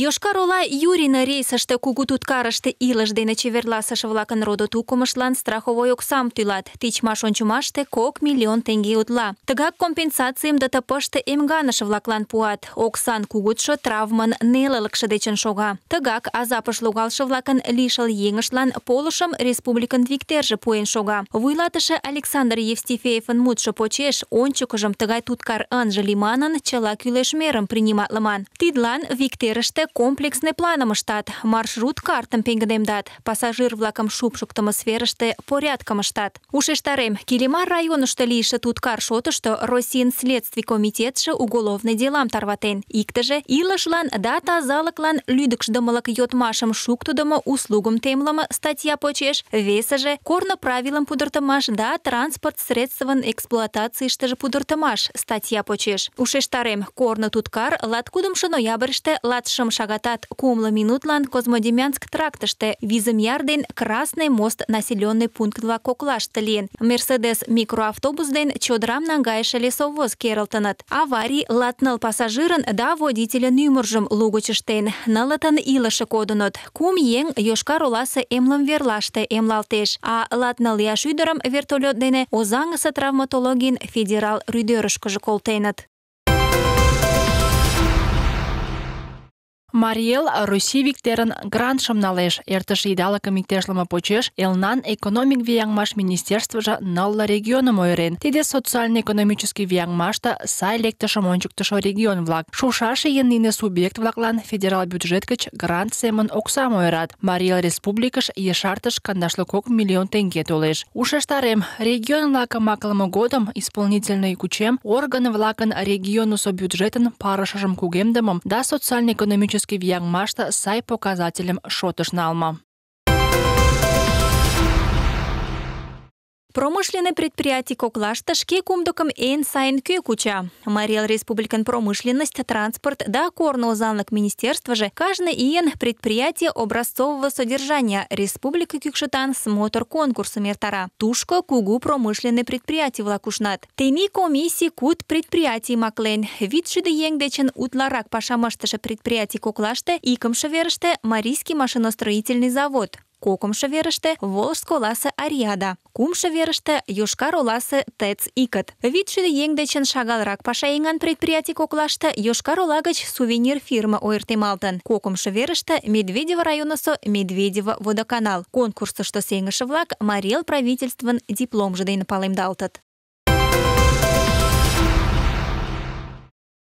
Йошкар Ола Юрина рейсаште кугу туткарышты илыш дене чеверласыше-влакын родоту страховой оксам тӱлат. Тичмаш ончымаште кок миллион теҥге утла. Тыгак компенсациям дтп тыпышты эмганыше-влаклан пуат. Оксан кугутшо травмын нелылыкшы дечын шога. Тыгак азапыш логалшы влакын лишыл еңышлан полышым республикын виктерже пуэн шога. вуйлатышы Александр Евстифеевын мутшо почеш ончыкыжым тыгай туткар ынже лиманын чыла кӱлеш мерым приниматлыман. Тидлан виктерыште комплексный штат маршрут картам картампингдемдат, пассажир влаком шупшуктамыс верыште порядкамыштат. Ушештарем, Килимар району что районышты тут туткар что Российн следствий комитет комитетше уголовный делам тарватен. же илашлан дата Иктыже илышлан да тазалыклан лӱдыкшдымылык шук шуктыдымо услугам темлама статья почеш, же корно правилам пудыртымаш да транспорт средствован эксплуатации средствын эксплуатацийыштыже пудыртымаш статья почеш. Ушештарем, корно тут кар туткар латкудымшо ноябрьыште латшымше шагатат кумлы минутлан Козмодемянск трактыште визым яр ден Красный мост населенный пункт-влак Мерседес микроавтобус ден чодырам лесовоз керылтыныт. Аварий латныл пассажирын да водительын ӱмыржым лугучыштен. Налатан илышы илыше Кум ен Йошкар эмлым верлаште эмлалтеш, а латны ияш ӱдырым вертолёт дене озаңысы травматологин федерал рӱдерышкыже колтеныт. Мариел Руси виктерін граншым налеш, эртыш идалы комитешлыма почеш, элнан экономик вияңмаш министерство жа налла регионым ойрен. Теде социально-экономический вияңмашта сай лектышым ончыктышо регион влак. Шушашы еннине субъект влаклан федерал бюджет гыч грант семын оксам ойрат. Мариел республикаш ешартыш кандашлы кок миллион тенге толеш. Ушештарем, регион влакым акылымы годым исполнительный кучем органы влакын со бюджетын парышыжым кугемдымым да социально-экономический Ковалевский в Янгмашта сай показателем шотышналма. Промышленный предприятий Коклаш ташки кумдукам эйн сайн куча. Марил республикан промышленность, транспорт да корно занлык министерства же каждый иен предприятие образцового содержания республика Кюкшетан смотр конкурса мертара. Тушка кугу промышленный предприятий влакушнат. Теми комиссии кут предприятий маклен. Видшиды енгдечен утларак пашамаштыша предприятий Коклаште и камшаверште Марийский машиностроительный завод. кокымшы верыште Волжск Ариада, кумшы верыште Йошкар ТЭЦ икыт. Вичшӱдӧ еҥ шагалрак пашаеҥан предприятий коклашты – Йошкар ола гыч сувенир фирма ойыртемалтын. кокымшы верыште Медведево районысо Медведево водоканал. Конкурсышто сеңышы влак Марел правительствын дипломжо палемдалтыт.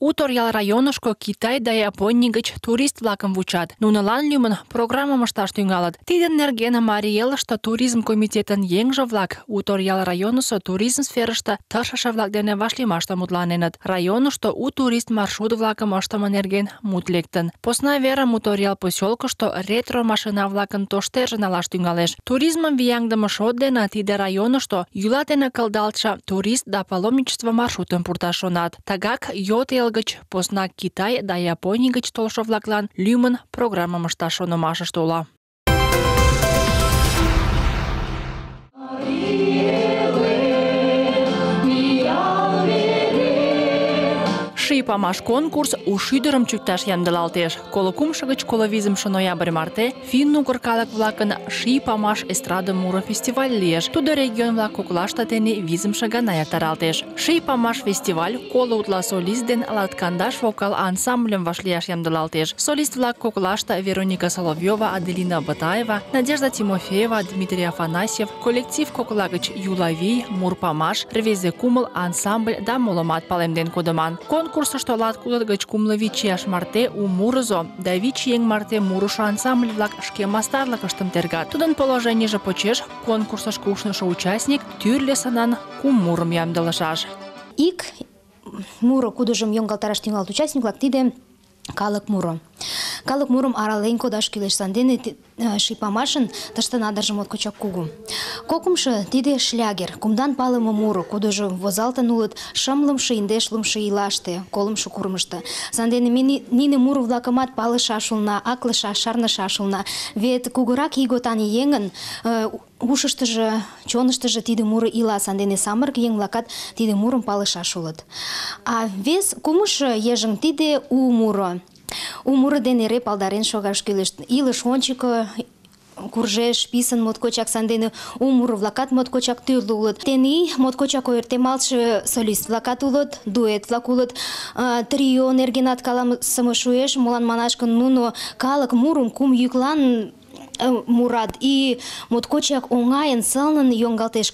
У Торъял районышко Китай да японии гыч турист-влакым вучат. Нунылан лӱмын программым ышташ тӱҥалыт. Тидын нерген Мариелыште туризм комитетын еҥже-влак уторял районысо туризм сферышты тыршыше-влак дене вашлиймаште мутланеныт. Районышто у турист маршрут-влакым ыштыме нерген мут лектын. Посна вера у поселкышто ретро машина-влакын тоштерже налаш тӱҥалеш. Туризмым вияҥдыме шот дене тиде районышто йӱла дене кылдалтше турист да паломничество маршрутым пурташ шонат. Тагак йот эл гыч, Китай да Японий гыч толшо-влаклан лӱмын программым ышташ шонымашышт памаш конкурс у шӱдырым чӱкташ ямдылалтеш. Коло кумшо гыч коло ноябрь марте финн угыр калык-влакын ший памаш эстраде муро фестиваль лиеш. Тудо регион-влак коклаште тений визымше гана яктаралтеш. Ший памаш фестиваль коло утла солист ден латкандаш вокал ансамбльым вашлияш ямдылалтеш. Солист-влак коклаште Вероника Соловьева, Аделина Батаева, Надежда Тимофеева, Дмитрий Афанасьев, коллектив кокла гыч Юлавий, Мур памаш, рвезе кумыл, ансамбль да молымат палемден кодыман. Конкурс шошышто латкудыт гыч кумло вич марте у мурызо да вич еҥ марте мурышо ансамбль-влак шке мастарлыкыштым тергат. Тудын положенийже почеш конкурсышко ушнышо участник тӱрлӧ санан кум мурым ямдылышаш. Ик муро кудыжым йоҥгалтараш тӱҥалыт участник-влак тиде калык муро. Калык мурым арален кодаш кӱлеш, сандене э, шипамашын памашын тыште надыржым моткочак кугу. Кокымшы тиде шлягер, кумдан палыме муро, кудыжо возалтын улыт шымлымше, индешлымше илашты, колымшо курымышто. Сандене ме нине муру влакымат палышаш шашылна, аклы шашарны шашылна. Вет кугурак ийготан еҥын чонышты э, чоныштыжо тиде муру ила, сандене самырк ең лакат тиде мурым палы улыт. А вес кумышо ежын тиде у муро. У дене эре шогаш кӱлеш. Илыш ончыко куржеш писын моткочак сандене умур-влакат моткочак тӱрлӧ улыт. Тений моткочак ойыртемалтше солист-влакат улыт, дуэт-влак улыт. Трио нергенат каласыме шуэш, молан манаш гын нуно калык мурым кум йӱклан э, мурат и моткочак оҥайын сылнын йоҥгалтеш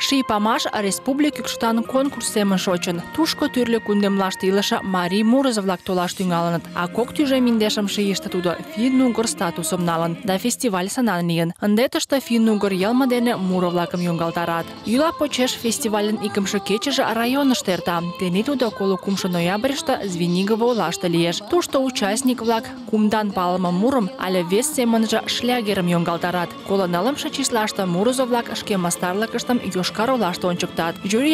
ший памаш республик кӱкшытан конкурс семын шочын тушко тӱрлӧ кундемлаште илыше марий мурызо-влак толаш тӱҥалыныт а кок тӱжем миндешым ийыште тудо финн статусым налын да фестиваль санан лийын ынде тыште финн угор дене муро-влакым йоҥгалтарат почеш фестивальын икымшы кечыже районышто эрта тени тудо коло кумшы ноябрьыште звенигово олаште лиеш тушто участник-влак кумдан палыме мурым але вес семынже шлягерым йоҥгалтарат коло нылымше числаште мурызо-влак шке мастарлыкыштым йош Йошкар-Олаште ончыктат. Жюри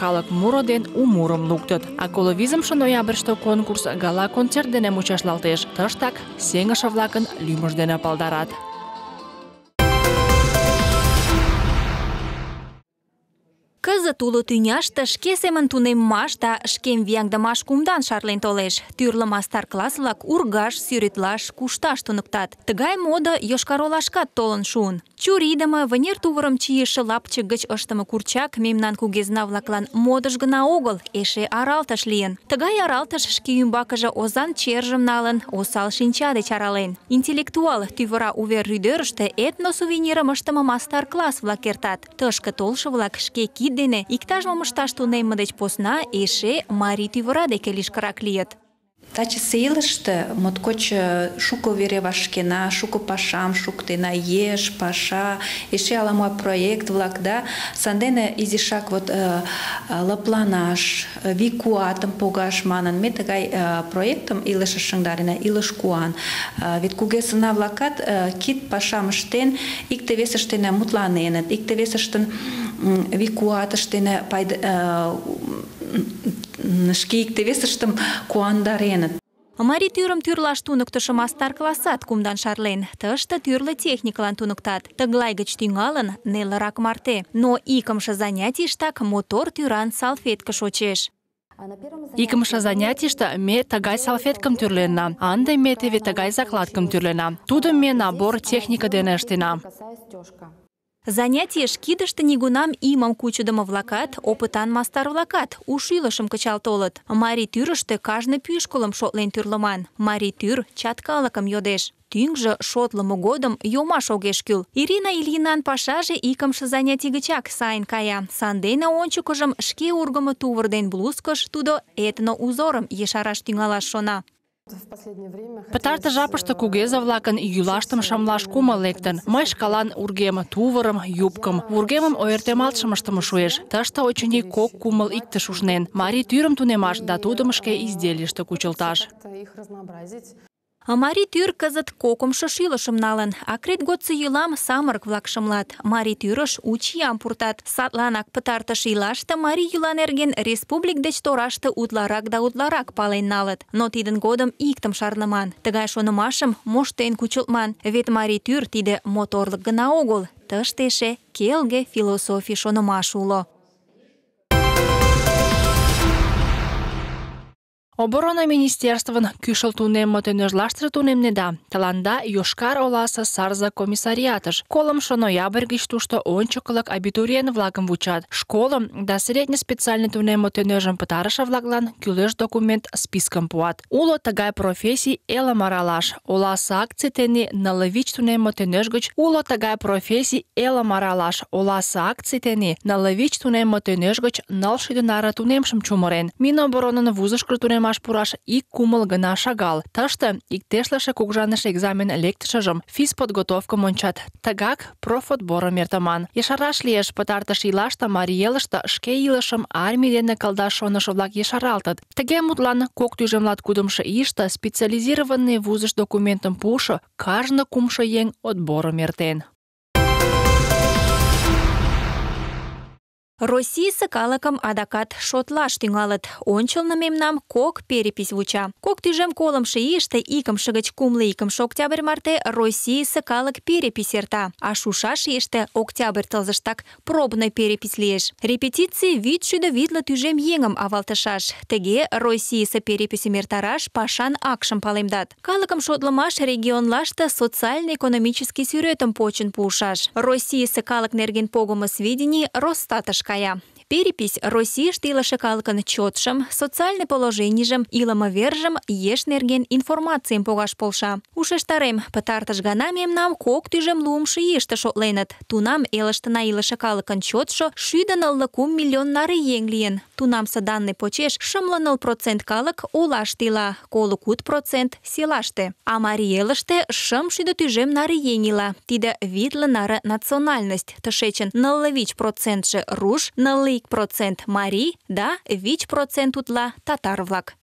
калык муро ден у мурым луктыт. А коло визымше ноябрьыште конкурс гала концерт дене мучашлалтеш. Тыштак сеҥыше-влакын лӱмышт дене палдарат. Кызыт улы тӱняште шке семын тунеммаш да шкем вияҥдымаш кумдан шарлен толеш. Тӱрлӧ мастар-класслак ургаш, сюретлаш кушташ туныктат. Тыгай мода Йошкар-Олашкат толын шуын. Чурийдыме, вынер тувырым чийыше лапчык гыч ыштыме курчак мемнан кугезна-влаклан модыш гына огыл, эше аралтыш лийын. Тыгай аралтыш шке ӱмбакыже озан чержым налын, осал шинча деч арален. Интеллектуал тӱвыра увер рӱдерыште этно сувенирым ыштыме мастар-класс-влак эртат. Тышке толшо-влак шке кид Иктаж мом ышташ тунеймы деч посна эше Мари Тивора деке лишкырак лийыт. Таче сыйлышты моткоч э, шуко вере вашкена, шуко пашам, шуктена еш, паша, эше ала мой проект влак, сандене изишак вот э, лапланаш, э, викуатым погаш манан, ме тагай проектым илыш шыңдарина, илыш куан. Вет кугесына влакат кит пашам штен, икте весештене мутланенет, вику атыштыны э, шкейікті весіштім куандарены. Мари тюрым тюрлаш туныктышы мастар классат кумдан шарлен. Тышты тюрлы техникалан туныктат. Тыглай гыч тӱҥалын нелырак марте. Но икымшы занятийыштак мотор тӱран салфетка шочеш. Икымше занятийыште ме тыгай салфеткам тӱрленна. Ынде ме теве тыгай закладкым тӱрлена. Тудым ме набор техника дене ыштена. Занятие шкидышты нигунам имам кучудымо влакат, опытан мастар влакат, ушилышым кычал толыт. Мари тӱрыштӧ кажне пӱшкылым шотлен тӱрлыман. Мари түр чаткалыкым йодеш. Тӱҥжӧ шотлымо годым йомаш огеш кӱл. Ирина Ильинан пашаже икымшы занятий гычак сайын кая. Сандене ончыкыжым шке ургымо тувыр ден тудо этно узорым ешараш тӱҥалаш шона. Пытарты жапышты кугеза-влакын юлаштым шамлаш кумыл лектын. Май шкалан ургем, тувырым, юбкым. Вургемым ойыртемалтшым ыштыме шуэш. Тыште, очыни, кок кумыл иктыш ужнен. Марий тӱрым тунемаш да тудымышке шке кучылташ. Мари тюр кызыт кокымшо шӱлышым налын. Акрет годсо юлам самырк-влакшымлат, Мари тӱрыш учиям пуртат. Садланак пытартыш илашты Мари юлан нерген республик деч торашты утларак да утларак пален налыт. Но тидын годым иктым шарныман. Тыгай шонымашым моштен кучылтман. Вет Мари тюр тиде моторлык гына огыл. Тыште келге философий шонымаш уло. Оборона министерствын тунем мотенежлаштыры тунемнеда, таланда Йошкар оласа сарза комиссариатыш. колымшо ноябрь гыч тушто ончыкылык абитуриен влакым вучат. Школым да средне специальный тунем мотенежым пытарыша влаглан күлеш документ спискым пуат. Уло тагай профессий элым аралаш. Оласы акци тени налывич тунем мотенеж гыч. Уло тагай профессий элым аралаш. Оласы акци тени налывич тунем мотенеж гыч нал тунемшым чумырен. Миноборонын вузышкыр тунем пашмаш пураш ик кумыл гына шагал. Тыште иктешлыше кокжаныш экзамен лектышыжым, физподготовкым ончат. Тыгак профотборым эртыман. Ешараш лиеш пытартыш ийлаште Марий шке илышым армий дене шонышо-влак ешаралтыт. Тыге мутлан кок тӱжем латкудымшо ийыште специализированный вузыш документым пушо кажне кумшо еҥ отборым эртен. российсы калыкым адакат шотлаш ончил Ончылно мемнам кок перепись вуча. Кок тӱжем колымшо ийыште икымше гыч кумло икымше октябрь марте российсы калык перепись эрта, а шушаш ийыште октябрь тылзыштак пробный перепись лиеш. Репетиций вид шӱдӧ витле тӱжем еҥым авалтышаш. Тыге российсы переписьым эртараш пашан акшым палемдат. Калыкым шотлымаш регионлаште социально-экономический сӱретым почын пуышаш. Российсы калык нерген погымо сведений Росстатыш Кая. Перепись России російшти лашекалкан чотшам, социальный положенижем и ламовержем еш нерген информациям погаш полша. Ушештарем пытартыш гана мемнам кок тӱжем Ту нам шотленыт. Тунам элыштына илышекалыкын чотшо шӱдӧ нылле лакум миллион наре Ту нам са данный почеш шымле ныл процент калык олаште ила, коло куд процент селаште. А марий элыште шым шӱдӧ тӱжем наре еҥ ила. Тиде витле наре национальность, тышечын нылле вич процентше руш, нылле процент мари да процент утла татар-влак.